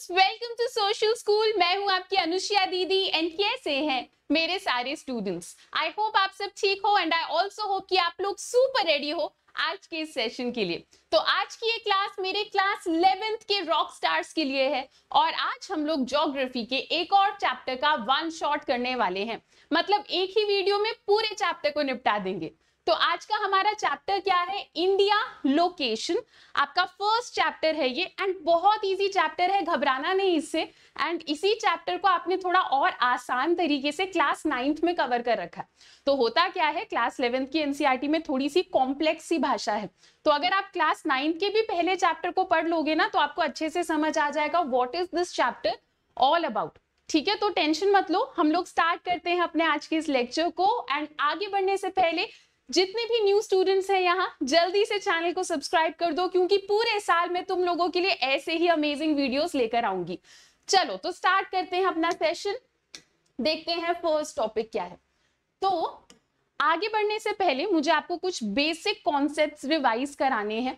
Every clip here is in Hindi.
Students welcome to social school मैं हूं आपकी अनुष्या दीदी एंड कैसे हैं मेरे सारे स्टूडेंट्स आई होप आप सब ठीक हो एंड आई आल्सो होप कि आप लोग सुपर रेडी हो आज के सेशन के लिए तो आज की ये क्लास मेरे क्लास 11th के रॉक स्टार्स के लिए है और आज हम लोग ज्योग्राफी के एक और चैप्टर का वन शॉट करने वाले हैं मतलब एक ही वीडियो में पूरे चैप्टर को निपटा देंगे तो आज का हमारा चैप्टर क्या है इंडिया लोकेशन आपका फर्स्ट चैप्टर है ये एंड बहुत इजी चैप्टर है घबराना नहीं इससे एंड इसी चैप्टर को आपने थोड़ा और आसान तरीके से क्लास नाइन्थ में कवर कर रखा है तो होता क्या है क्लास इलेवेंथ की एनसीईआरटी e में थोड़ी सी कॉम्प्लेक्स सी भाषा है तो अगर आप क्लास नाइन्थ के भी पहले चैप्टर को पढ़ लोगे ना तो आपको अच्छे से समझ आ जाएगा what is this chapter all about ठीक है तो टेंशन मत लो हम लोग स्टार्ट करते हैं अपने आज के इस लेक्चर को एंड आगे बढ़ने से पहले जितने भी न्यू स्टूडेंट्स हैं यहाँ जल्दी से चैनल को सब्सक्राइब कर दो क्योंकि पूरे साल में तुम लोगों के लिए ऐसे ही अमेजिंग वीडियोस लेकर आऊंगी चलो तो स्टार्ट करते हैं अपना सेशन देखते हैं फर्स्ट टॉपिक क्या है तो आगे बढ़ने से पहले मुझे आपको कुछ बेसिक कॉन्सेप्ट रिवाइज कराने हैं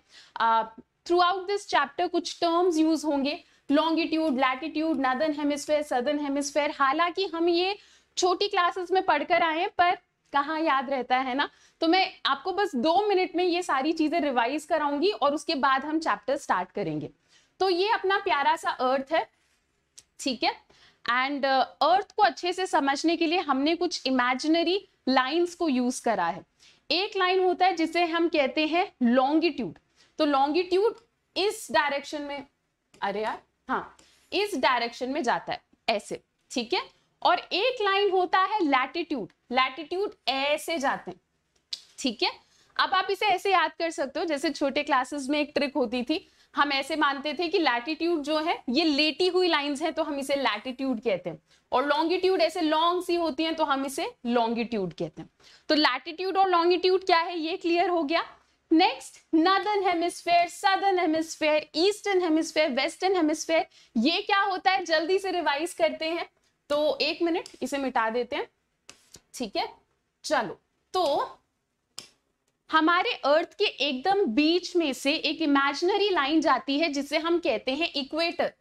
थ्रू आउट दिस चैप्टर कुछ टर्म्स यूज होंगे longitude latitude northern hemisphere southern hemisphere हालांकि हम ये छोटी क्लासेस में पढ़कर आए पर कहाँ याद रहता है ना तो मैं आपको बस दो मिनट में ये सारी चीजें रिवाइज कराऊंगी और उसके बाद हम चैप्टर स्टार्ट करेंगे तो ये अपना प्यारा सा अर्थ है ठीक है एंड अर्थ uh, को अच्छे से समझने के लिए हमने कुछ इमेजिनरी लाइंस को यूज करा है एक लाइन होता है जिसे हम कहते हैं लॉन्गिट्यूड तो लॉन्गिट्यूड इस डायरेक्शन में अरे यार हाँ इस डायरेक्शन में जाता है ऐसे ठीक है और एक लाइन होता है लैटिट्यूड लैटिट्यूड ऐसे जाते हैं ठीक है अब आप इसे ऐसे याद कर सकते हो जैसे छोटे क्लासेस में एक ट्रिक होती थी हम ऐसे मानते थे कि लैटिट्यूड जो है ये लेटी हुई लाइंस है तो हम इसे लैटिट्यूड कहते हैं और लॉन्गिट्यूड ऐसे लॉन्ग सी होती हैं तो हम इसे लॉन्गिट्यूड कहते हैं तो लैटिट्यूड और लॉन्गिट्यूड क्या है ये क्लियर हो गया next northern hemisphere southern hemisphere eastern hemisphere western hemisphere ये क्या होता है जल्दी से रिवाइज करते हैं तो एक मिनट इसे मिटा देते हैं ठीक है चलो तो हमारे अर्थ के एकदम बीच में से एक इमेजिनरी लाइन जाती है जिसे हम कहते हैं इक्वेटर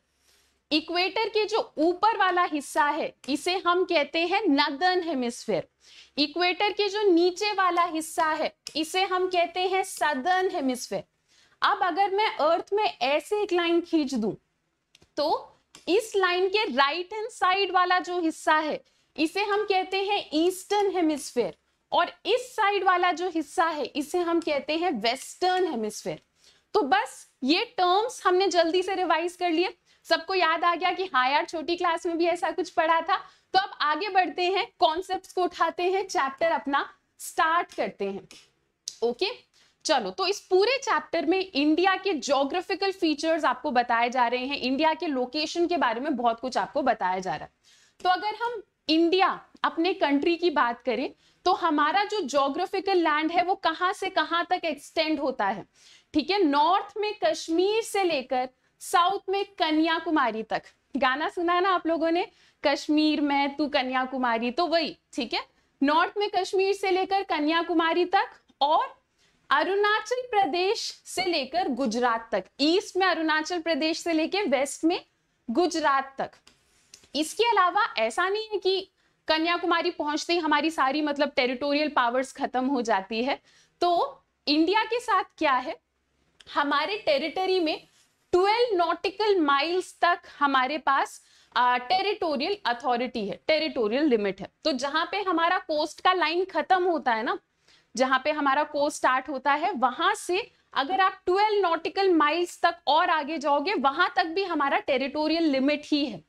इक्वेटर के जो ऊपर वाला हिस्सा है इसे हम कहते हैं नदर्न हेमिस्फेयर इक्वेटर के जो नीचे वाला हिस्सा है इसे हम कहते हैं सदर्न हेमिस्फेयर अब अगर मैं अर्थ में ऐसे एक लाइन खींच दूं तो इस लाइन के राइट हैंड साइड वाला जो हिस्सा है इसे हम कहते हैं ईस्टर्न हेमिस्फेयर और इस साइड वाला जो हिस्सा है इसे हम कहते हैं वेस्टर्न हेमिस्फेयर तो बस ये टर्म्स हमने जल्दी से रिवाइज कर लिए सबको याद आ गया कि हाँ यार छोटी क्लास में भी ऐसा कुछ पढ़ा था तो अब आगे बढ़ते हैं कॉन्सेप्ट्स को उठाते हैं चैप्टर अपना स्टार्ट करते हैं ओके okay? चलो तो इस पूरे चैप्टर में इंडिया के जोग्राफिकल फीचर्स आपको बताए जा रहे हैं इंडिया के लोकेशन के बारे में बहुत कुछ आपको बताया जा रहा है तो अगर हम इंडिया अपने कंट्री की बात करें तो हमारा जो जोग्राफिकल लैंड है वो कहां से कहां तक एक्सटेंड होता है ठीक है नॉर्थ में कश्मीर से लेकर साउथ में कन्याकुमारी तक गाना सुना ना आप लोगों ने कश्मीर में तू कन्याकुमारी तो वही ठीक है नॉर्थ में कश्मीर से लेकर कन्याकुमारी तक और अरुणाचल प्रदेश से लेकर गुजरात तक ईस्ट में अरुणाचल प्रदेश से लेकर वेस्ट में गुजरात तक इसके अलावा ऐसा नहीं है कि कन्याकुमारी पहुंचते ही हमारी सारी मतलब टेरिटोरियल पावर्स खत्म हो जाती है तो इंडिया के साथ क्या है हमारे टेरिटरी में 12 नॉटिकल माइल्स तक हमारे पास टेरिटोरियल अथॉरिटी है टेरिटोरियल लिमिट है तो जहां पे हमारा कोस्ट का लाइन खत्म होता है ना जहां पे हमारा कोर्स स्टार्ट होता है वहां से अगर आप 12 नॉटिकल माइल्स तक और आगे जाओगे वहां तक भी हमारा टेरिटोरियल लिमिट ही है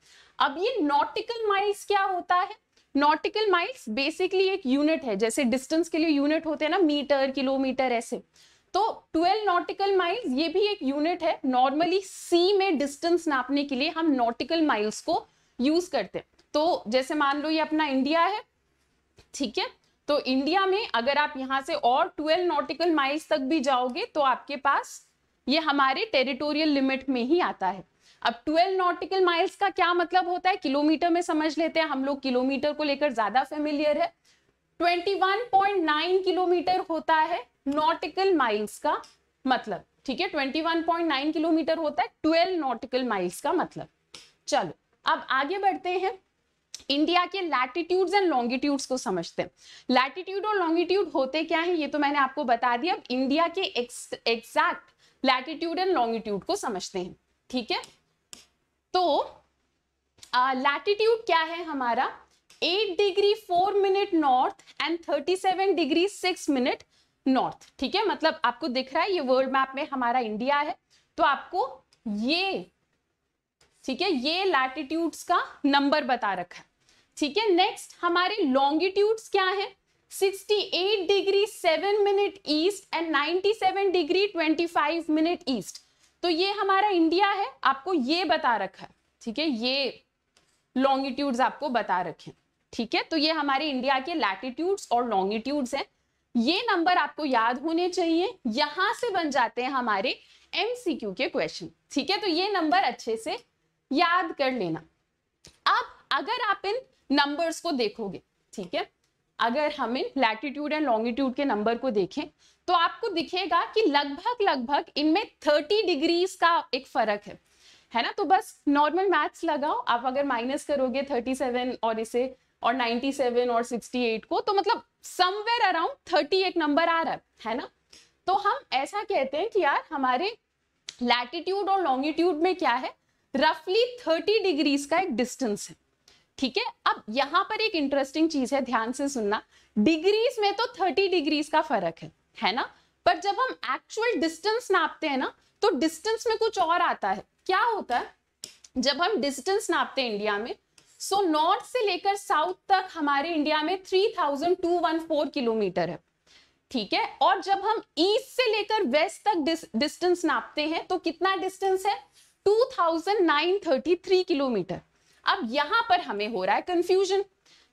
अब ये नॉटिकल माइल्स क्या होता है नॉटिकल माइल्स बेसिकली एक यूनिट है जैसे डिस्टेंस के लिए यूनिट होते हैं ना मीटर किलोमीटर ऐसे तो 12 नॉटिकल माइल्स ये भी एक यूनिट है नॉर्मली सी में डिस्टेंस नापने के लिए हम नॉटिकल माइल्स को यूज करते हैं तो जैसे मान लो ये अपना इंडिया है ठीक है तो इंडिया में अगर आप यहां से और 12 नॉटिकल माइल्स तक भी जाओगे तो आपके पास ये हमारे टेरिटोरियल लिमिट में ही आता है अब 12 नॉटिकल माइल्स का क्या मतलब होता है किलोमीटर में समझ लेते हैं हम लोग किलोमीटर को लेकर ज्यादा फेमिलियर है 21.9 किलोमीटर होता है नॉटिकल माइल्स का मतलब ठीक है 21.9 किलोमीटर होता है 12 नॉटिकल माइल्स का मतलब चलो अब आगे बढ़ते हैं इंडिया के लैटिट्यूड्स एंड लॉन्गिट्यूड्स को समझते हैं लैटिट्यूड और लॉन्गिट्यूड होते क्या है ये तो मैंने आपको बता दिया अब इंडिया के एग्जैक्ट लैटिट्यूड एंड लॉन्गिट्यूड को समझते हैं ठीक है तो लैटिट्यूड uh, क्या है हमारा 8 degree 4 minute north and 37 degree 6 minute north ठीक है मतलब आपको दिख रहा है ये वर्ल्ड मैप में हमारा इंडिया है तो आपको ये ठीक है ये लैटिट्यूड्स का नंबर बता रखा है ठीक है नेक्स्ट हमारे लॉन्गिट्यूड्स क्या है 68 degree 7 minute east and 97 degree 25 minute east तो ये हमारा इंडिया है आपको ये बता रखा है ठीक है ये लॉन्गिट्यूड्स आपको बता रखे ठीक है तो ये हमारे इंडिया के लैटिट्यूड्स और लॉन्गिट्यूड्स हैं ये नंबर आपको याद होने चाहिए यहां से बन जाते हैं हमारे एमसीक्यू के क्वेश्चन ठीक है तो ये नंबर अच्छे से याद कर लेना अब अगर आप इन नंबर्स को देखोगे ठीक है अगर हम इन लैटिट्यूड एंड लॉन्गिट्यूड के नंबर को देखें तो आपको दिखेगा कि लगभग लगभग इनमें थर्टी डिग्रीज का एक फर्क है है ना तो बस नॉर्मल मैथ्स लगाओ आप अगर माइनस करोगे 37 और इसे और 97 और 68 को तो मतलब समवेयर अराउंड 30 एक नंबर आ रहा है है ना तो हम ऐसा कहते हैं कि यार हमारे लैटिट्यूड और लॉन्गिट्यूड में क्या है रफली थर्टी डिग्रीज का एक डिस्टेंस है ठीक है अब यहां पर एक इंटरेस्टिंग चीज है ध्यान से सुनना डिग्रीज में तो थर्टी डिग्रीज का फर्क है है ना पर जब हम एक्चुअल डिस्टेंस नापते हैं ना तो डिस्टेंस में कुछ और आता है क्या होता है जब हम डिस्टेंस नापते हैं इंडिया में सो so नॉर्थ से लेकर साउथ तक हमारे इंडिया में 3,214 किलोमीटर है ठीक है और जब हम ईस्ट से लेकर वेस्ट तक डिस्टेंस नापते हैं तो कितना डिस्टेंस है 2,933 किलोमीटर अब यहां पर हमें हो रहा है कंफ्यूजन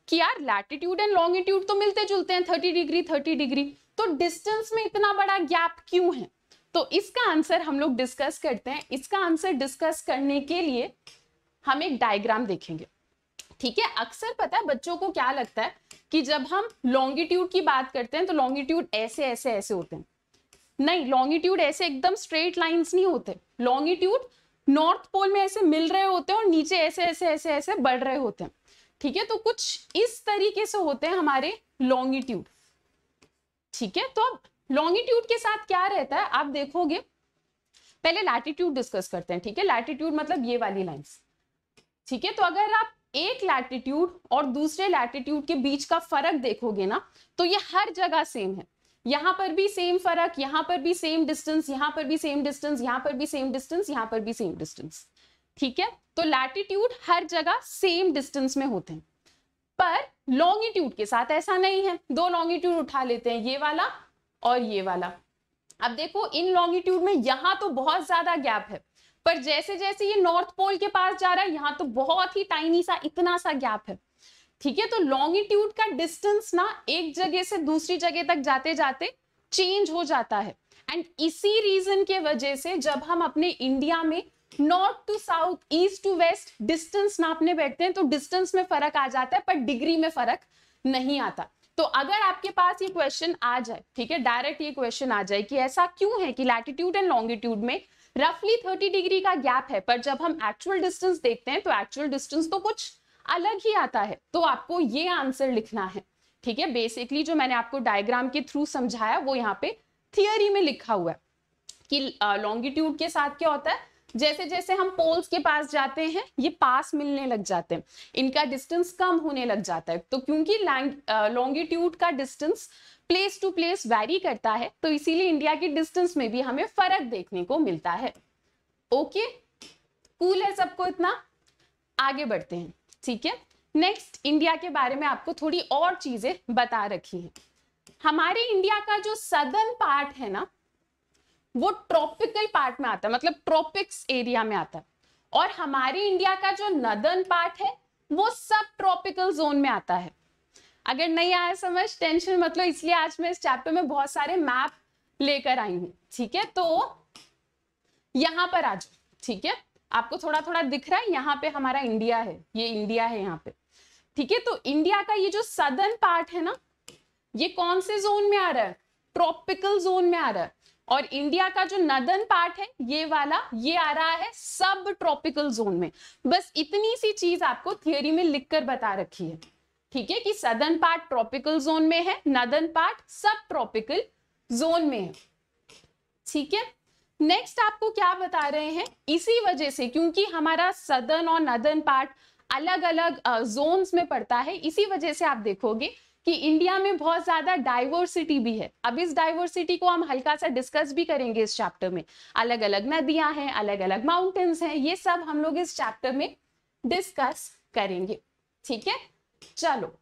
कि यार लैटिट्यूड एंड लॉन्गिट्यूड तो मिलते जुलते हैं थर्टी डिग्री थर्टी डिग्री तो डिस्टेंस में इतना बड़ा गैप क्यों है तो इसका आंसर हम लोग डिस्कस करते हैं इसका आंसर डिस्कस करने के लिए हम एक डायग्राम देखेंगे ठीक है अक्सर पता है बच्चों को क्या लगता है कि जब हम लॉन्गिट्यूड की बात करते हैं तो लॉन्गिट्यूड ऐसे ऐसे ऐसे होते हैं नहीं लॉन्गिट्यूड ऐसे एकदम स्ट्रेट लाइंस नहीं होते लॉन्गिट्यूड नॉर्थ पोल में ऐसे मिल रहे होते हैं और नीचे ऐसे ऐसे ऐसे ऐसे बढ़ रहे होते हैं ठीक है तो कुछ इस तरीके से होते हैं हमारे लॉन्गिट्यूड ठीक है तो अब लॉन्गिट्यूड के साथ क्या रहता है आप देखोगे पहले लैटिट्यूड डिस्कस करते हैं ठीक है लैटिट्यूड मतलब ये वाली लाइंस ठीक है तो अगर आप एक लैटिट्यूड और दूसरे लैटिट्यूड के बीच का फर्क देखोगे ना तो ये हर जगह सेम है यहाँ पर भी सेम फर्क यहां पर भी सेम डिस्टेंस यहां पर भी सेम डिस्टेंस यहां पर भी सेम डिस्टेंस यहां पर भी सेम डिस्टेंस ठीक है तो लैटिट्यूड हर जगह सेम डिस्टेंस में होते हैं पर लॉन्गिट्यूड के साथ ऐसा नहीं है दो लॉन्गिट्यूड उठा लेते हैं ये वाला और ये वाला अब देखो इन लॉन्गिट्यूड में यहाँ तो बहुत ज्यादा गैप है पर जैसे जैसे ये नॉर्थ पोल के पास जा रहा है यहाँ तो बहुत ही टाइनी सा इतना सा गैप है ठीक है तो लॉन्गिट्यूड का डिस्टेंस ना एक जगह से दूसरी जगह तक जाते जाते चेंज हो जाता है एंड इसी रीजन के वजह से जब हम अपने इंडिया में north to south east to west distance नापने बैठते हैं तो डिस्टेंस में फर्क आ जाता है पर डिग्री में फर्क नहीं आता तो अगर आपके पास ये क्वेश्चन आ जाए ठीक है डायरेक्ट ये क्वेश्चन आ जाए कि ऐसा क्यों है कि लैटिट्यूड एंड लॉन्गिट्यूड में रफली थर्टी डिग्री का गैप है पर जब हम एक्चुअल डिस्टेंस देखते हैं तो एक्चुअल डिस्टेंस तो कुछ अलग ही आता है तो आपको ये आंसर लिखना है ठीक है बेसिकली जो मैंने आपको डायग्राम के थ्रू समझाया वो यहाँ पे थियोरी में लिखा हुआ है कि लॉन्गिट्यूड के साथ क्या होता है जैसे जैसे हम पोल्स के पास जाते हैं ये पास मिलने लग जाते हैं इनका डिस्टेंस कम होने लग जाता है तो क्योंकि लॉन्गिट्यूड का distance place to place vary करता है तो इसीलिए इंडिया के डिस्टेंस में भी हमें फर्क देखने को मिलता है ओके कूल है सबको इतना आगे बढ़ते हैं ठीक है नेक्स्ट इंडिया के बारे में आपको थोड़ी और चीजें बता रखी है हमारे इंडिया का जो सदर्न पार्ट है ना वो ट्रॉपिकल पार्ट में आता है मतलब ट्रॉपिक्स एरिया में आता है और हमारे इंडिया का जो नदर्न पार्ट है वो सब ट्रॉपिकल जोन में आता है अगर नहीं आया समझ टेंशन मतलब इसलिए आज मैं इस चैप्टर में बहुत सारे मैप लेकर आई हूं ठीक है तो यहां पर आ जाओ ठीक है आपको थोड़ा थोड़ा दिख रहा है यहाँ पे हमारा इंडिया है ये इंडिया है यहाँ पे ठीक है तो इंडिया का ये जो सदर्न पार्ट है ना ये कौन से जोन में आ रहा है ट्रॉपिकल जोन में आ रहा है और इंडिया का जो नदन पार्ट है ये वाला ये आ रहा है सब ट्रॉपिकल जोन में बस इतनी सी चीज आपको थियोरी में लिखकर बता रखी है ठीक है कि सदर्न पार्ट ट्रॉपिकल जोन में है नदन पार्ट सब ट्रॉपिकल जोन में है ठीक है नेक्स्ट आपको क्या बता रहे हैं इसी वजह से क्योंकि हमारा सदर्न और नदर्न पार्ट अलग अलग जोन्स में पड़ता है इसी वजह से आप देखोगे कि इंडिया में बहुत ज्यादा डाइवर्सिटी भी है अब इस डाइवर्सिटी को हम हल्का सा डिस्कस भी करेंगे इस चैप्टर में अलग अलग नदियां हैं अलग अलग माउंटेन्स हैं ये सब हम लोग इस चैप्टर में डिस्कस करेंगे ठीक है चलो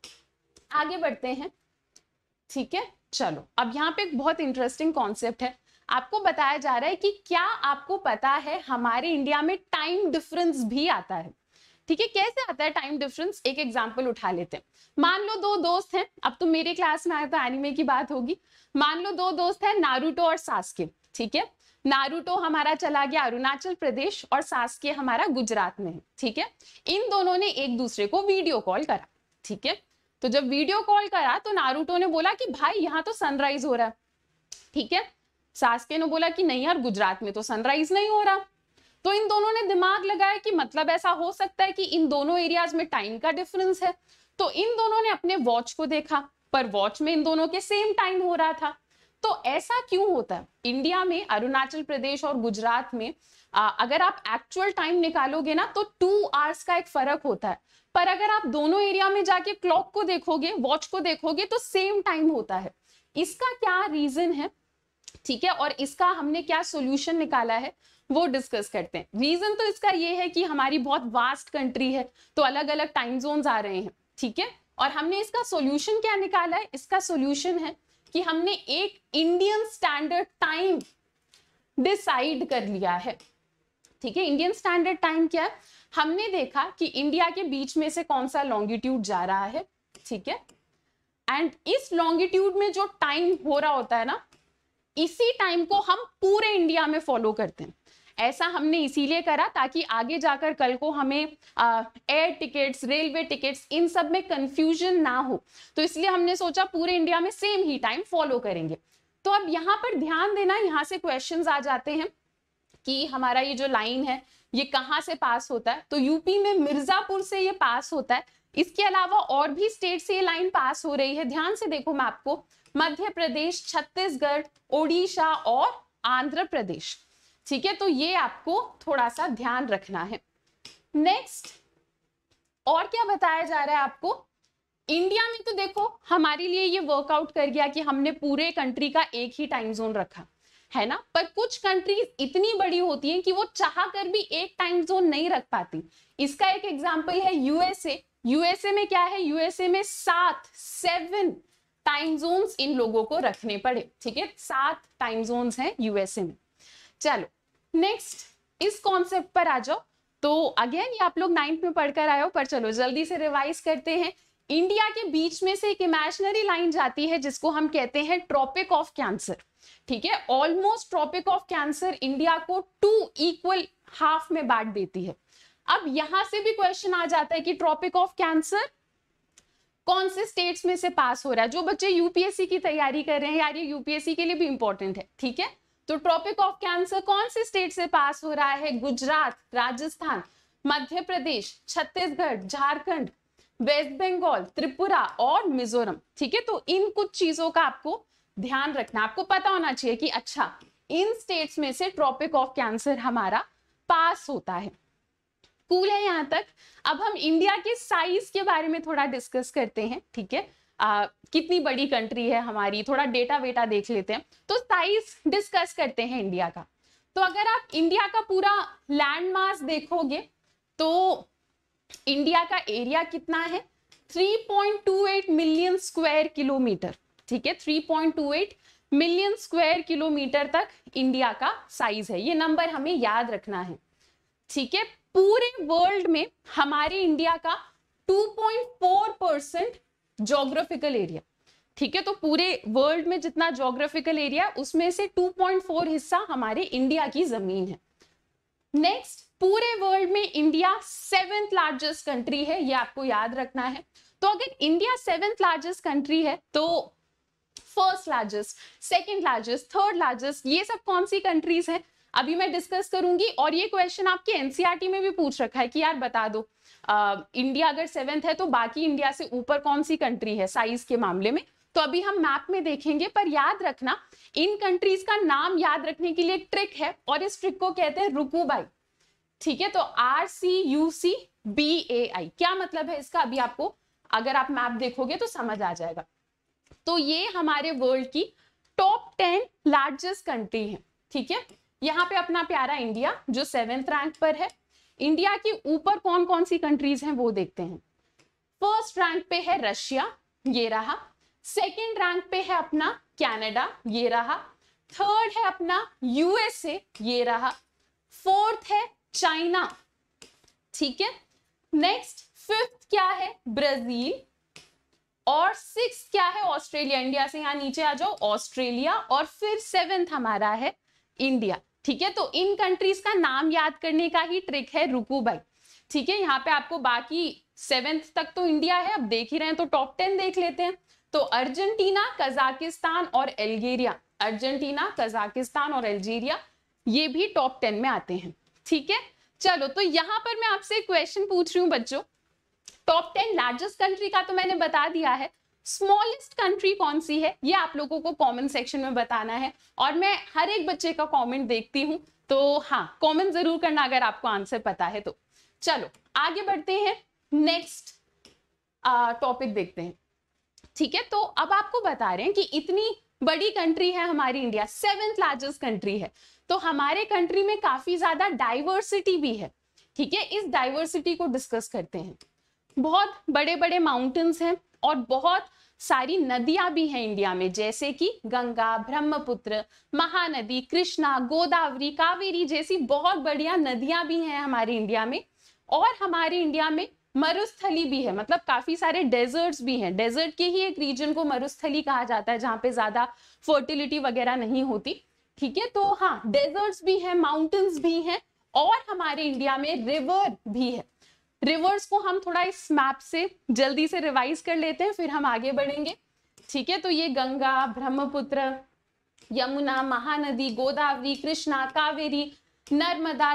आगे बढ़ते हैं ठीक है चलो अब यहाँ पे एक बहुत इंटरेस्टिंग कॉन्सेप्ट है आपको बताया जा रहा है कि क्या आपको पता है हमारे इंडिया में टाइम डिफरेंस भी आता है ठीक है कैसे आता है टाइम डिफरेंस एक एग्जाम्पल उठा लेते हैं मान लो दो दोस्त हैं अब तो मेरे क्लास में आया तो एनिमे की बात होगी मान लो दो दोस्त हैं नारूटो और सासके ठीक है नारूटो हमारा चला गया अरुणाचल प्रदेश और सासके हमारा गुजरात में है ठीक है इन दोनों ने एक दूसरे को वीडियो कॉल करा ठीक है तो जब वीडियो कॉल करा तो नारूटो ने बोला कि भाई यहाँ तो सनराइज हो रहा है ठीक है सासके ने बोला कि नहीं यार गुजरात में तो सनराइज नहीं हो रहा तो इन दोनों ने दिमाग लगाया कि मतलब ऐसा हो सकता है कि इन दोनों एरियाज में टाइम का डिफरेंस है तो इन दोनों ने अपने वॉच को देखा पर वॉच में इन दोनों के सेम टाइम हो रहा था तो ऐसा क्यों होता है इंडिया में अरुणाचल प्रदेश और गुजरात में आ, अगर आप एक्चुअल टाइम निकालोगे ना तो टू आवर्स का एक फर्क होता है पर अगर आप दोनों एरिया में जाके क्लॉक को देखोगे वॉच को देखोगे तो सेम टाइम होता है इसका क्या रीजन है ठीक है और इसका हमने क्या सोल्यूशन निकाला है वो डिस्कस करते हैं रीजन तो इसका ये है कि हमारी बहुत वास्ट कंट्री है तो अलग अलग टाइम जोन आ रहे हैं ठीक है और हमने इसका सोल्यूशन क्या निकाला है इसका सोल्यूशन है कि हमने एक इंडियन स्टैंडर्ड टाइम डिसाइड कर लिया है ठीक है इंडियन स्टैंडर्ड टाइम क्या है हमने देखा कि इंडिया के बीच में से कौन सा लॉन्गिट्यूड जा रहा है ठीक है एंड इस लॉन्गिट्यूड में जो टाइम हो रहा होता है ना इसी टाइम को हम पूरे इंडिया में फॉलो करते हैं ऐसा हमने इसीलिए करा ताकि आगे जाकर कल को हमें एयर टिकट्स रेलवे टिकट्स इन सब में कंफ्यूजन ना हो तो इसलिए हमने सोचा पूरे इंडिया में सेम ही टाइम फॉलो करेंगे तो अब यहाँ पर ध्यान देना यहाँ से क्वेश्चन आ जाते हैं कि हमारा ये जो लाइन है ये कहाँ से पास होता है तो यूपी में मिर्जापुर से ये पास होता है इसके अलावा और भी स्टेट से ये लाइन पास हो रही है ध्यान से देखो मैं आपको मध्य प्रदेश छत्तीसगढ़ ओडिशा और आंध्र प्रदेश ठीक है तो ये आपको थोड़ा सा ध्यान रखना है नेक्स्ट और क्या बताया जा रहा है आपको इंडिया में तो देखो हमारे लिए ये वर्कआउट कर गया कि हमने पूरे कंट्री का एक ही टाइम जोन रखा है ना पर कुछ कंट्रीज इतनी बड़ी होती हैं कि वो चाह कर भी एक टाइम जोन नहीं रख पाती इसका एक एग्जाम्पल है यूएसए यूएसए में क्या है यूएसए में सात सेवन टाइम जोन्स इन लोगों को रखने पड़े ठीक है सात टाइम जोन्स हैं यूएसए में चलो नेक्स्ट इस कॉन्सेप्ट पर आ जाओ तो अगेन ये आप लोग नाइन्थ में पढ़कर आए हो पर चलो जल्दी से रिवाइज करते हैं इंडिया के बीच में से एक इमेजनरी लाइन जाती है जिसको हम कहते हैं ट्रॉपिक ऑफ कैंसर ठीक है almost tropic of cancer India को टू इक्वल हाफ में बांट देती है अब यहां से भी क्वेश्चन आ जाता है कि ट्रॉपिक ऑफ कैंसर कौन से स्टेट्स में से पास हो रहा है जो बच्चे यूपीएससी की तैयारी कर रहे हैं यार ये यूपीएससी के लिए भी इंपॉर्टेंट है ठीक है तो ट्रॉपिक ऑफ कैंसर कौन से स्टेट से पास हो रहा है गुजरात राजस्थान मध्य प्रदेश छत्तीसगढ़ झारखंड वेस्ट बंगाल त्रिपुरा और मिजोरम ठीक है तो इन कुछ चीजों का आपको ध्यान रखना आपको पता होना चाहिए कि अच्छा इन स्टेट्स में से ट्रॉपिक ऑफ कैंसर हमारा पास होता है कूल है यहाँ तक अब हम इंडिया के साइज के बारे में थोड़ा डिस्कस करते हैं ठीक है आ, कितनी बड़ी कंट्री है हमारी थोड़ा डेटा वेटा देख लेते हैं तो साइज डिस्कस करते हैं इंडिया का तो अगर आप इंडिया का पूरा लैंड मास देखोगे तो इंडिया का एरिया कितना है 3.28 मिलियन स्क्वायर किलोमीटर ठीक है 3.28 मिलियन स्क्वायर किलोमीटर तक इंडिया का साइज है ये नंबर हमें याद रखना है ठीक है पूरे वर्ल्ड में हमारे इंडिया का 2.4 परसेंट जोग्राफिकल एरिया ठीक है तो पूरे वर्ल्ड में जितना जोग्राफिकल एरिया उसमें से 2.4 हिस्सा हमारे इंडिया की जमीन है नेक्स्ट पूरे वर्ल्ड में इंडिया सेवेंथ लार्जेस्ट कंट्री है ये आपको याद रखना है तो अगर इंडिया सेवेंथ लार्जेस्ट कंट्री है तो first largest second largest third largest ये सब कौन सी कंट्रीज है अभी मैं डिस्कस करूंगी और ये क्वेश्चन आपके एनसीईआरटी e में भी पूछ रखा है कि यार बता दो आ, इंडिया अगर सेवेंथ है तो बाकी इंडिया से ऊपर कौन सी कंट्री है साइज के मामले में तो अभी हम मैप में देखेंगे पर याद रखना इन कंट्रीज का नाम याद रखने के लिए एक ट्रिक है और इस ट्रिक को कहते हैं रुकूबाई ठीक है तो R C U C B A I क्या मतलब है इसका अभी आपको अगर आप मैप देखोगे तो समझ आ जाएगा तो ये हमारे वर्ल्ड की टॉप टेन लार्जेस्ट कंट्री है ठीक है यहाँ पे अपना प्यारा इंडिया जो सेवेंथ रैंक पर है इंडिया के ऊपर कौन कौन सी कंट्रीज हैं वो देखते हैं फर्स्ट रैंक पे है रशिया ये रहा सेकंड रैंक पे है अपना कनाडा ये रहा थर्ड है अपना यूएसए ये रहा फोर्थ है चाइना ठीक है नेक्स्ट फिफ्थ क्या है ब्राजील और सिक्स क्या है ऑस्ट्रेलिया इंडिया से यहाँ नीचे आ जाओ ऑस्ट्रेलिया और फिर सेवेंथ हमारा है इंडिया ठीक है तो इन कंट्रीज का नाम याद करने का ही ट्रिक है रुकू भाई ठीक है यहाँ पे आपको बाकी सेवेंथ तक तो इंडिया है अब देख ही रहे हैं तो टॉप टेन देख लेते हैं तो अर्जेंटीना कजाकिस्तान और एल्गेरिया अर्जेंटीना कजाकिस्तान और अल्जीरिया ये भी टॉप टेन में आते हैं ठीक है चलो तो यहां पर मैं आपसे क्वेश्चन पूछ रही हूँ बच्चों टॉप टेन लार्जेस्ट कंट्री का तो मैंने बता दिया है स्मॉलेस्ट कंट्री कौन सी है ये आप लोगों को कमेंट सेक्शन में बताना है और मैं हर एक बच्चे का कमेंट देखती हूँ तो हाँ कमेंट जरूर करना अगर आपको आंसर पता है तो चलो आगे बढ़ते हैं नेक्स्ट टॉपिक देखते हैं ठीक है तो अब आपको बता रहे हैं कि इतनी बड़ी कंट्री है हमारी इंडिया सेवेंथ लार्जेस्ट कंट्री है तो हमारे कंट्री में काफी ज्यादा डाइवर्सिटी भी है ठीक है इस डाइवर्सिटी को डिस्कस करते हैं बहुत बड़े बड़े माउंटेन्स हैं और बहुत सारी नदियां भी हैं इंडिया में जैसे कि गंगा ब्रह्मपुत्र महानदी कृष्णा गोदावरी कावेरी जैसी बहुत बढ़िया नदियां भी हैं हमारे इंडिया में और हमारे इंडिया में मरुस्थली भी है मतलब काफी सारे डेजर्ट्स भी हैं डेजर्ट के ही एक रीजन को मरुस्थली कहा जाता है जहाँ पे ज्यादा फर्टिलिटी वगैरह नहीं होती ठीक है तो हाँ डेजर्ट्स भी हैं माउंटेन्स भी हैं और हमारे इंडिया में रिवर भी है रिवर्स को हम थोड़ा इस मैप से जल्दी से रिवाइज कर लेते हैं फिर हम आगे बढ़ेंगे ठीक है तो ये गंगा ब्रह्मपुत्र यमुना महानदी गोदावरी कृष्णा कावेरी नर्मदा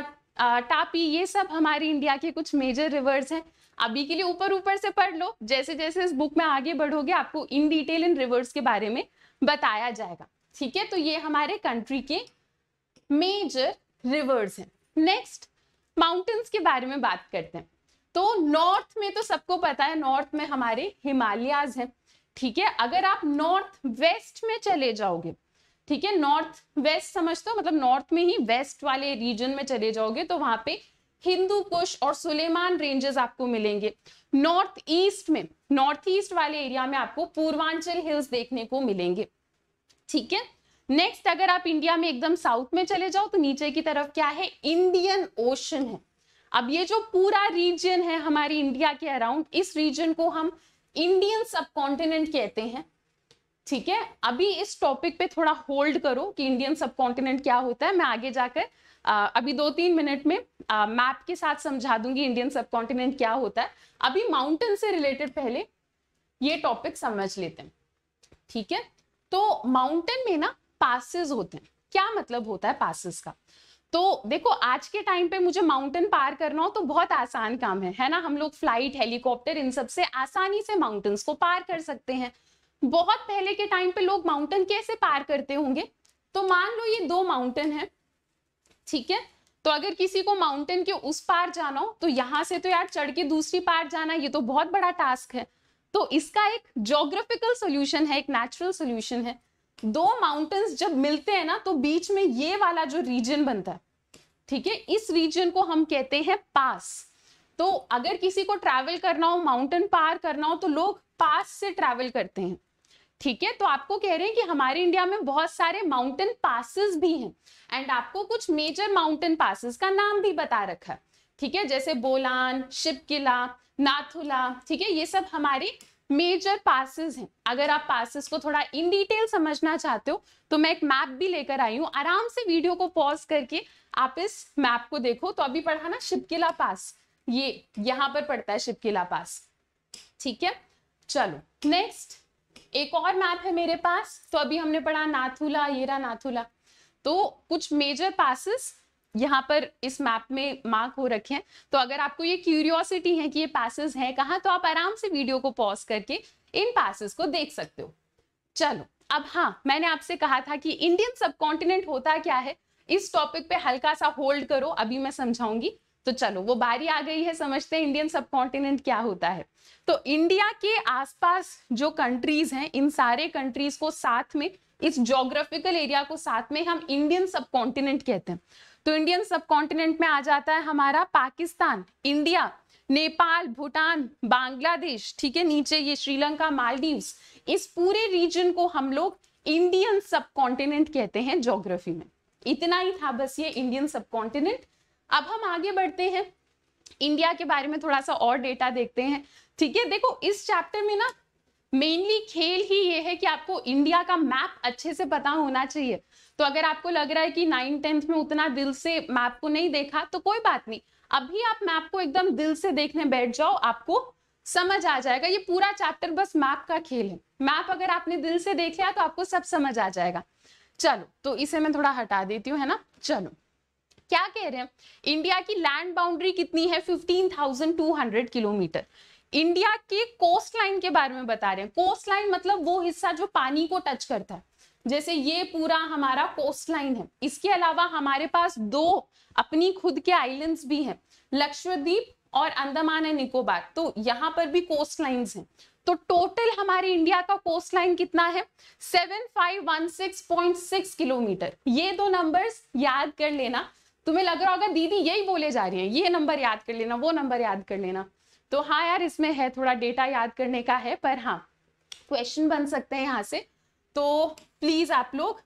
टापी ये सब हमारे इंडिया के कुछ मेजर रिवर्स हैं अभी के लिए ऊपर ऊपर से पढ़ लो जैसे जैसे इस बुक में आगे बढ़ोगे आपको इन डिटेल इन रिवर्स के बारे में बताया जाएगा ठीक है तो ये हमारे कंट्री के मेजर रिवर्स हैं नेक्स्ट माउंटेन्स के बारे में बात करते हैं तो नॉर्थ में तो सबको पता है नॉर्थ में हमारे हिमालयाज हैं ठीक है अगर आप नॉर्थ वेस्ट में चले जाओगे ठीक है नॉर्थ वेस्ट समझते हो मतलब नॉर्थ में ही वेस्ट वाले रीजन में चले जाओगे तो वहां पे हिंदू कुश और सुलेमान रेंजेस आपको मिलेंगे नॉर्थ ईस्ट में नॉर्थ ईस्ट वाले एरिया में आपको पूर्वांचल हिल्स देखने को मिलेंगे ठीक है नेक्स्ट अगर आप इंडिया में एकदम साउथ में चले जाओ तो नीचे की तरफ क्या है इंडियन ओशन है अब ये जो पूरा रीजन है हमारी इंडिया के अराउंड इस रीजन को हम इंडियन सब कॉन्टिनेंट कहते हैं ठीक है अभी इस टॉपिक पे थोड़ा होल्ड करो कि इंडियन सब कॉन्टिनेंट क्या होता है मैं आगे जाकर अभी दो तीन मिनट में मैप के साथ समझा दूंगी इंडियन सब कॉन्टिनेंट क्या होता है अभी माउंटेन से रिलेटेड पहले ये टॉपिक समझ लेते हैं ठीक है तो माउंटेन में ना पासिस होते हैं क्या मतलब होता है पासिस का तो देखो आज के टाइम पे मुझे माउंटेन पार करना हो तो बहुत आसान काम है है ना हम लोग फ्लाइट हेलीकॉप्टर इन सब से आसानी से माउंटेन्स को पार कर सकते हैं बहुत पहले के टाइम पे लोग माउंटेन कैसे पार करते होंगे तो मान लो ये दो माउंटेन है ठीक है तो अगर किसी को माउंटेन के उस पार जाना हो तो यहां से तो यार चढ़ के दूसरी पार जाना ये तो बहुत बड़ा टास्क है तो इसका एक जोग्राफिकल सोल्यूशन है एक नेचुरल सोल्यूशन है दो माउंटेन्स जब मिलते हैं ना तो बीच में ये वाला जो रीजन बनता है ठीक है इस रीजन को हम कहते हैं पास तो अगर किसी को ट्रैवल करना हो माउंटेन पार करना हो तो लोग पास से ट्रैवल करते हैं ठीक है तो आपको कह रहे हैं कि हमारे इंडिया में बहुत सारे माउंटेन पासेस भी हैं एंड आपको कुछ मेजर माउंटेन पासेस का नाम भी बता रखा है ठीक है जैसे बोलान शिप किला नाथुला ठीक है ये सब हमारी मेजर पासिस हैं अगर आप पासिस को थोड़ा इन डिटेल समझना चाहते हो तो मैं एक मैप भी लेकर आई हूँ आराम से वीडियो को पॉज करके आप इस मैप को देखो तो अभी पढ़ा ना शिपकिला पास ये यहां पर पड़ता है शिपकिला पास ठीक है चलो नेक्स्ट एक और मैप है मेरे पास तो अभी हमने पढ़ा नाथुला येरा नाथुला तो कुछ मेजर पासिस यहाँ पर इस मैप में मार्क हो रखे हैं तो अगर आपको ये क्यूरियोसिटी है कि ये पैसेज है कहाँ तो आप आराम से वीडियो को पॉज करके इन पैसेज को देख सकते हो चलो अब हाँ मैंने आपसे कहा था कि इंडियन सब कॉन्टिनेंट होता क्या है इस टॉपिक पे हल्का सा होल्ड करो अभी मैं समझाऊंगी तो चलो वो बारी आ गई है समझते हैं इंडियन सब कॉन्टिनेंट क्या होता है तो इंडिया के आसपास जो कंट्रीज हैं इन सारे कंट्रीज को साथ में इस जोग्राफिकल एरिया को साथ में हम इंडियन सब कॉन्टिनेंट कहते हैं तो इंडियन सब कॉन्टिनेंट में आ जाता है हमारा पाकिस्तान इंडिया नेपाल भूटान बांग्लादेश ठीक है नीचे ये श्रीलंका मालदीव्स इस पूरे रीजन को हम लोग इंडियन सब कॉन्टिनेंट कहते हैं जोग्राफी में इतना ही था बस ये इंडियन सब कॉन्टिनेंट अब हम आगे बढ़ते हैं इंडिया के बारे में थोड़ा सा और डेटा देखते हैं ठीक है देखो इस चैप्टर में ना मेनली खेल ही ये है कि आपको इंडिया का मैप अच्छे से पता होना चाहिए तो अगर आपको लग रहा है कि नाइन टेंथ में उतना दिल से मैप को नहीं देखा तो कोई बात नहीं अभी आप मैप को एकदम दिल से देखने बैठ जाओ आपको समझ आ जाएगा ये पूरा चैप्टर बस मैप का खेल है मैप अगर आपने दिल से देख लिया तो आपको सब समझ आ जाएगा चलो तो इसे मैं थोड़ा हटा देती हूँ है ना चलो क्या कह रहे हैं इंडिया की लैंड बाउंड्री कितनी है 15,200 किलोमीटर इंडिया के कोस्ट लाइन के बारे में बता रहे हैं कोस्ट लाइन मतलब वो हिस्सा जो पानी को टच करता है जैसे ये पूरा हमारा कोस्ट लाइन है इसके अलावा हमारे पास दो अपनी खुद के आइलैंड्स भी हैं लक्षद्वीप और अंडमान एंड निकोबार तो यहाँ पर भी कोस्ट लाइन्स हैं तो टोटल हमारे इंडिया का कोस्ट लाइन कितना है 7516.6 किलोमीटर ये दो नंबर्स याद कर लेना तुम्हें लग रहा होगा दीदी यही बोले जा रही है ये नंबर याद कर लेना वो नंबर याद कर लेना तो हाँ यार इसमें है थोड़ा डेटा याद करने का है पर हाँ क्वेश्चन बन सकते हैं यहाँ से तो प्लीज आप लोग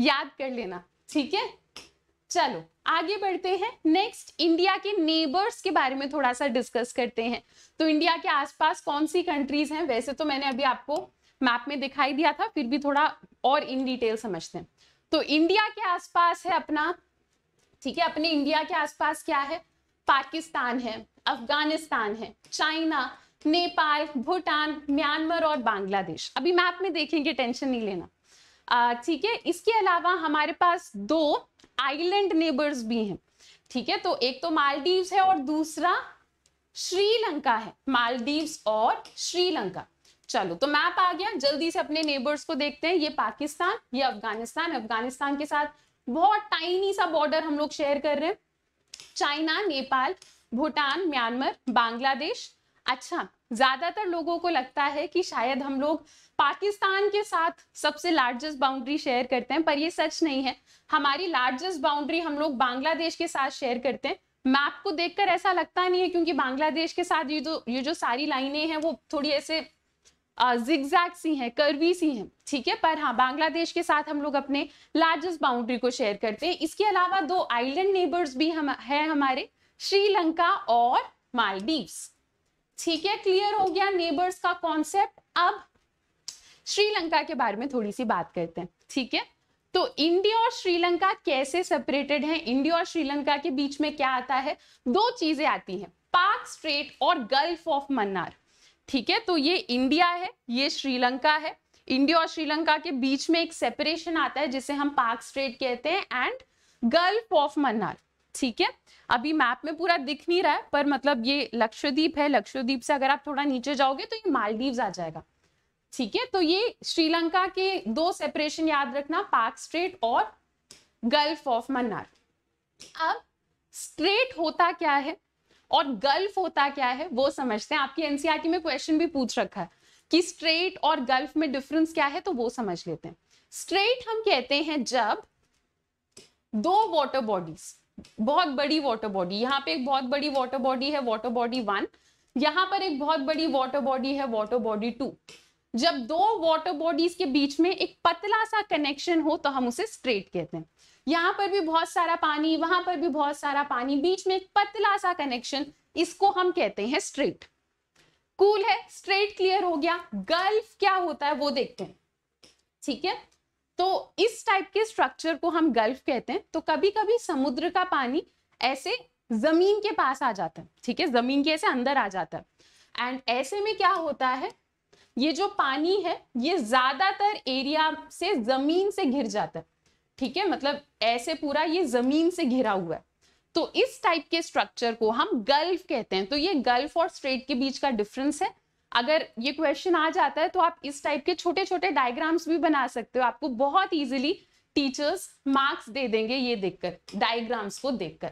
याद कर लेना ठीक है चलो आगे बढ़ते हैं नेक्स्ट इंडिया के नेबर्स के बारे में थोड़ा सा डिस्कस करते हैं तो इंडिया के आसपास कौन सी कंट्रीज हैं वैसे तो मैंने अभी आपको मैप में दिखाई दिया था फिर भी थोड़ा और इन डिटेल समझते हैं तो इंडिया के आसपास है अपना ठीक है अपने इंडिया के आसपास क्या है पाकिस्तान है अफगानिस्तान है चाइना नेपाल भूटान म्यांमार और बांग्लादेश अभी मैप में देखेंगे टेंशन नहीं लेना ठीक है इसके अलावा हमारे पास दो आइलैंड नेबर्स भी हैं ठीक है तो एक तो मालदीव्स है और दूसरा श्रीलंका है मालदीव्स और श्रीलंका चलो तो मैप आ गया जल्दी से अपने नेबर्स को देखते हैं ये पाकिस्तान ये अफगानिस्तान अफगानिस्तान के साथ बहुत टाइनी सा बॉर्डर हम लोग शेयर कर रहे हैं चाइना नेपाल भूटान म्यांमार बांग्लादेश अच्छा ज्यादातर लोगों को लगता है कि शायद हम लोग पाकिस्तान के साथ सबसे लार्जेस्ट बाउंड्री शेयर करते हैं पर ये सच नहीं है हमारी लार्जेस्ट बाउंड्री हम लोग बांग्लादेश के साथ शेयर करते हैं मैप को देखकर ऐसा लगता नहीं है क्योंकि बांग्लादेश के साथ ये जो ये जो सारी लाइनें हैं वो थोड़ी ऐसे जिगजैग सी हैं करवी सी हैं ठीक है पर हाँ बांग्लादेश के साथ हम लोग अपने लार्जेस्ट बाउंड्री को शेयर करते हैं इसके अलावा दो आइलैंड नेबर्स भी हम है हमारे श्रीलंका और मालदीव्स ठीक है क्लियर हो गया नेबर्स का कॉन्सेप्ट अब श्रीलंका के बारे में थोड़ी सी बात करते हैं ठीक है तो इंडिया और श्रीलंका कैसे सेपरेटेड हैं इंडिया और श्रीलंका के बीच में क्या आता है दो चीजें आती हैं पाक स्ट्रेट और गल्फ ऑफ मन्नार ठीक है तो ये इंडिया है ये श्रीलंका है इंडिया और श्रीलंका के बीच में एक सेपरेशन आता है जिसे हम पाक स्ट्रेट कहते हैं एंड गल्फ ऑफ मन्नार ठीक है अभी मैप में पूरा दिख नहीं रहा है पर मतलब ये लक्षद्वीप है लक्षद्वीप से अगर आप थोड़ा नीचे जाओगे तो ये मालदीव आ जाएगा ठीक है तो ये श्रीलंका के दो सेपरेशन याद रखना पाक स्ट्रेट और गल्फ ऑफ मन्नार अब स्ट्रेट होता क्या है और गल्फ होता क्या है वो समझते हैं आपकी एनसीआरटी e में क्वेश्चन भी पूछ रखा है कि स्ट्रेट और गल्फ में डिफरेंस क्या है तो वो समझ लेते हैं स्ट्रेट हम कहते हैं जब दो वॉटर बॉडीज बहुत बड़ी वाटर बॉडी यहाँ पे एक बहुत बड़ी वाटर बॉडी है वाटर बॉडी वन यहाँ पर एक बहुत बड़ी वाटर बॉडी है वाटर बॉडी टू जब दो वाटर बॉडीज के बीच में एक पतला सा कनेक्शन हो तो हम उसे स्ट्रेट कहते हैं यहाँ पर भी बहुत सारा पानी वहां पर भी बहुत सारा पानी बीच में एक पतला सा कनेक्शन इसको हम कहते हैं स्ट्रेट कूल है स्ट्रेट क्लियर हो गया गल्फ क्या होता है वो देखते हैं ठीक है तो इस टाइप के स्ट्रक्चर को हम गल्फ कहते हैं तो कभी कभी समुद्र का पानी ऐसे जमीन के पास आ जाता है ठीक है जमीन के ऐसे अंदर आ जाता है एंड ऐसे में क्या होता है ये जो पानी है ये ज्यादातर एरिया से जमीन से घिर जाता है ठीक है मतलब ऐसे पूरा ये जमीन से घिरा हुआ है तो इस टाइप के स्ट्रक्चर को हम गल्फ कहते हैं तो ये गल्फ और स्ट्रेट के बीच का डिफरेंस है अगर ये क्वेश्चन आ जाता है तो आप इस टाइप के छोटे छोटे डायग्राम्स भी बना सकते हो आपको बहुत इजीली टीचर्स मार्क्स दे देंगे ये देखकर डायग्राम्स को देखकर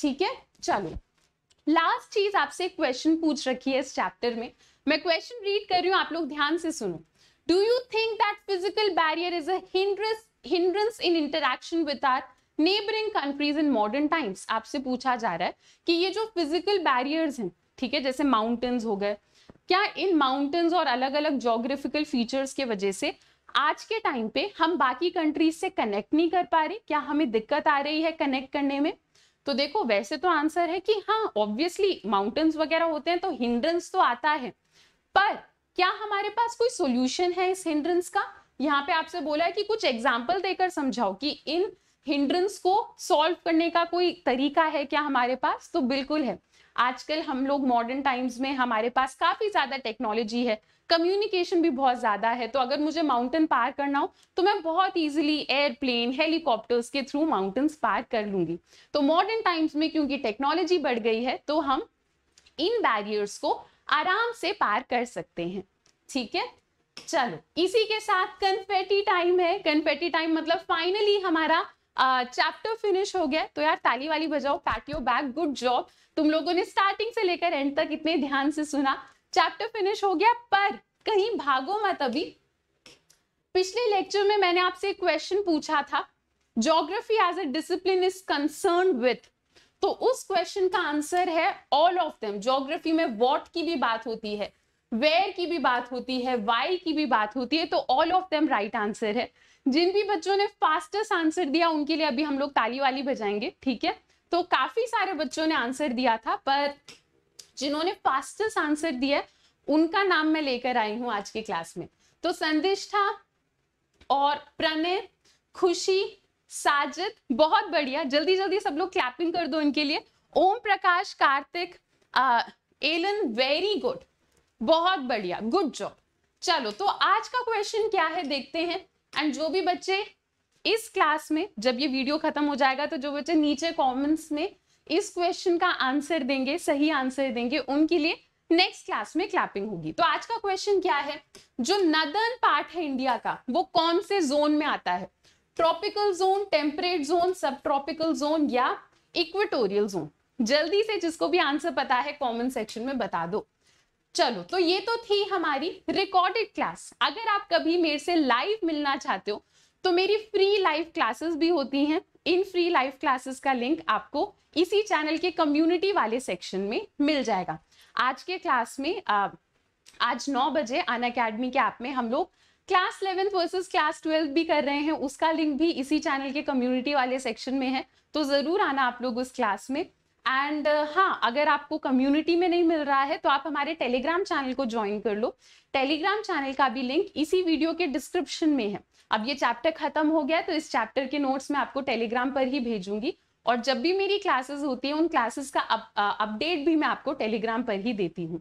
ठीक है चलो लास्ट चीज आपसे क्वेश्चन पूछ रखी है इस चैप्टर में मैं क्वेश्चन रीड कर रही हूँ आप लोग ध्यान से सुनो do you think that physical barrier is hindrance in interaction with our neighbouring countries in modern times आपसे पूछा जा रहा है कि ये जो फिजिकल बैरियर्स हैं ठीक है जैसे माउंटेन्स हो गए क्या इन माउंटेन्स और अलग अलग जोग्राफिकल फीचर्स के वजह से आज के टाइम पे हम बाकी कंट्रीज से कनेक्ट नहीं कर पा रहे क्या हमें दिक्कत आ रही है कनेक्ट करने में तो देखो वैसे तो आंसर है कि हाँ ऑब्वियसली माउंटेन्स वगैरह होते हैं तो हिंड्रेंस तो आता है पर क्या हमारे पास कोई सोल्यूशन है इस हिंड्रेंस का यहाँ पे आपसे बोला है कि कुछ एग्जाम्पल देकर समझाओ कि इन हिंड्रेंस को सॉल्व करने का कोई तरीका है क्या हमारे पास तो बिल्कुल है आजकल हम लोग मॉडर्न टाइम्स में हमारे पास काफ़ी ज़्यादा टेक्नोलॉजी है कम्युनिकेशन भी बहुत ज़्यादा है तो अगर मुझे माउंटेन पार करना हो तो मैं बहुत ईजिली एयरप्लेन हेलीकॉप्टर्स के थ्रू माउंटेन्स पार कर लूँगी तो मॉडर्न टाइम्स में क्योंकि टेक्नोलॉजी बढ़ गई है तो हम इन बैरियर्स को आराम से पार कर सकते हैं ठीक है चलो इसी के साथ कन्फेटी टाइम है कन्फेटी टाइम मतलब फाइनली हमारा चैप्टर फिनिश हो गया तो यार ताली वाली बजाओ पैटियो बैग गुड जॉब तुम लोगों ने स्टार्टिंग से लेकर एंड तक इतने ध्यान से सुना चैप्टर फिनिश हो गया पर कहीं भागो मत अभी पिछले लेक्चर में मैंने आपसे क्वेश्चन पूछा था geography as a discipline is concern with तो उस क्वेश्चन का आंसर है ऑल ऑफ देम ज्योग्राफी में वॉट की भी बात होती है वेयर की भी बात होती है वाई की भी बात होती है तो all of them right answer है जिन भी बच्चों ने फास्टेस्ट आंसर दिया उनके लिए अभी हम लोग ताली वाली बजाएंगे ठीक है तो काफी सारे बच्चों ने आंसर दिया था पर जिन्होंने फास्टेस्ट आंसर दिया उनका नाम मैं लेकर आई हूं आज की क्लास में तो संदिष्ठा और प्रणय खुशी साजिद बहुत बढ़िया जल्दी जल्दी सब लोग क्लैपिंग कर दो इनके लिए Om Prakash Kartik Alan very good बहुत बढ़िया गुड जॉब चलो तो आज का क्वेश्चन क्या है देखते हैं एंड जो भी बच्चे इस क्लास में जब ये वीडियो खत्म हो जाएगा तो जो बच्चे नीचे कमेंट्स में इस क्वेश्चन का आंसर देंगे सही आंसर देंगे उनके लिए नेक्स्ट क्लास में क्लैपिंग होगी तो आज का क्वेश्चन क्या है जो नदर्न पार्ट है इंडिया का वो कौन से जोन में आता है ट्रॉपिकल जोन टेम्परेट जोन सब ट्रॉपिकल जोन या इक्वेटोरियल जोन जल्दी से जिसको भी आंसर पता है कमेंट सेक्शन में बता दो चलो तो ये तो थी हमारी रिकॉर्डेड क्लास अगर आप कभी मेरे से लाइव मिलना चाहते हो तो मेरी फ्री लाइव क्लासेस भी होती हैं इन फ्री लाइव क्लासेस का लिंक आपको इसी चैनल के कम्युनिटी वाले सेक्शन में मिल जाएगा आज के क्लास में आ, आज 9 बजे अन अकेडमी के ऐप में हम लोग class eleventh versus class twelfth भी कर रहे हैं उसका लिंक भी इसी चैनल के कम्युनिटी वाले सेक्शन में है तो ज़रूर आना आप लोग उस क्लास में एंड uh, हाँ अगर आपको कम्युनिटी में नहीं मिल रहा है तो आप हमारे टेलीग्राम चैनल को ज्वाइन कर लो टेलीग्राम चैनल का भी लिंक इसी वीडियो के डिस्क्रिप्शन में है अब ये चैप्टर खत्म हो गया तो इस चैप्टर के नोट्स मैं आपको टेलीग्राम पर ही भेजूंगी और जब भी मेरी क्लासेस होती है उन क्लासेस का अप, अपडेट uh, भी मैं आपको टेलीग्राम पर ही देती हूँ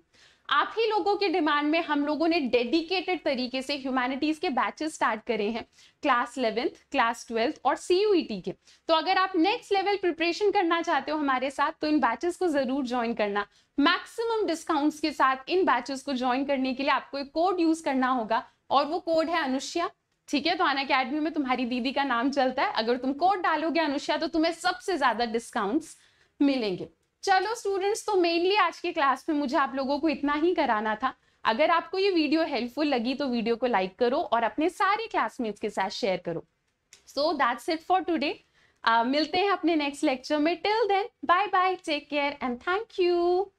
आप ही लोगों के डिमांड में हम लोगों ने डेडिकेटेड तरीके से ह्यूमैनिटीज के बैचेस स्टार्ट करे हैं क्लास इलेवेंथ क्लास ट्वेल्थ और सी e के तो अगर आप नेक्स्ट लेवल प्रिपरेशन करना चाहते हो हमारे साथ तो इन बैचेस को जरूर ज्वाइन करना मैक्सिमम डिस्काउंट्स के साथ इन बैचेस को ज्वाइन करने के लिए आपको एक कोड यूज करना होगा और वो कोड है अनुष्या ठीक है तो आना अकेडमी में तुम्हारी दीदी का नाम चलता है अगर तुम कोड डालोगे अनुष्या तो तुम्हें सबसे ज्यादा डिस्काउंट्स मिलेंगे चलो स्टूडेंट्स तो मेनली आज के क्लास में मुझे आप लोगों को इतना ही कराना था अगर आपको ये वीडियो हेल्पफुल लगी तो वीडियो को लाइक करो और अपने सारे क्लासमेट्स के साथ शेयर करो so that's it for today मिलते हैं अपने नेक्स्ट लेक्चर में till then bye bye take care and thank you